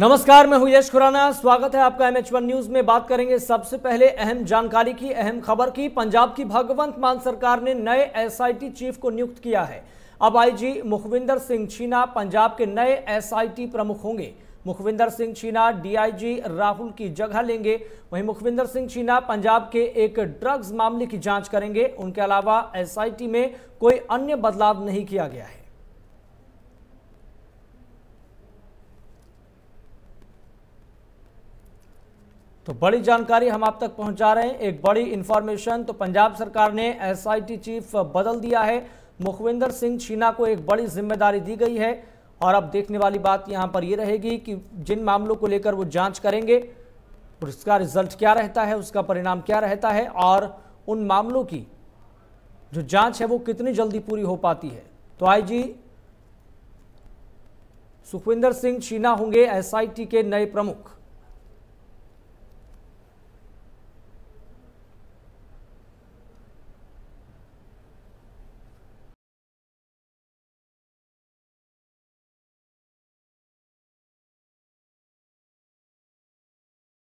नमस्कार मैं हूं यश खुराना स्वागत है आपका एमएच वन न्यूज में बात करेंगे सबसे पहले अहम जानकारी की अहम खबर की पंजाब की भगवंत मान सरकार ने नए एसआईटी चीफ को नियुक्त किया है अब आईजी मुखविंदर सिंह छीना पंजाब के नए एसआईटी प्रमुख होंगे मुखविंदर सिंह छीना डीआईजी राहुल की जगह लेंगे वहीं मुखविंदर सिंह छीना पंजाब के एक ड्रग्स मामले की जांच करेंगे उनके अलावा एसआईटी में कोई अन्य बदलाव नहीं किया गया है तो बड़ी जानकारी हम आप तक पहुंचा रहे हैं एक बड़ी इंफॉर्मेशन तो पंजाब सरकार ने एसआईटी चीफ बदल दिया है मुखविंदर सिंह छीना को एक बड़ी जिम्मेदारी दी गई है और अब देखने वाली बात यहां पर यह रहेगी कि जिन मामलों को लेकर वो जांच करेंगे उसका रिजल्ट क्या रहता है उसका परिणाम क्या रहता है और उन मामलों की जो जांच है वो कितनी जल्दी पूरी हो पाती है तो जी सुखविंदर सिंह छीना होंगे एस के नए प्रमुख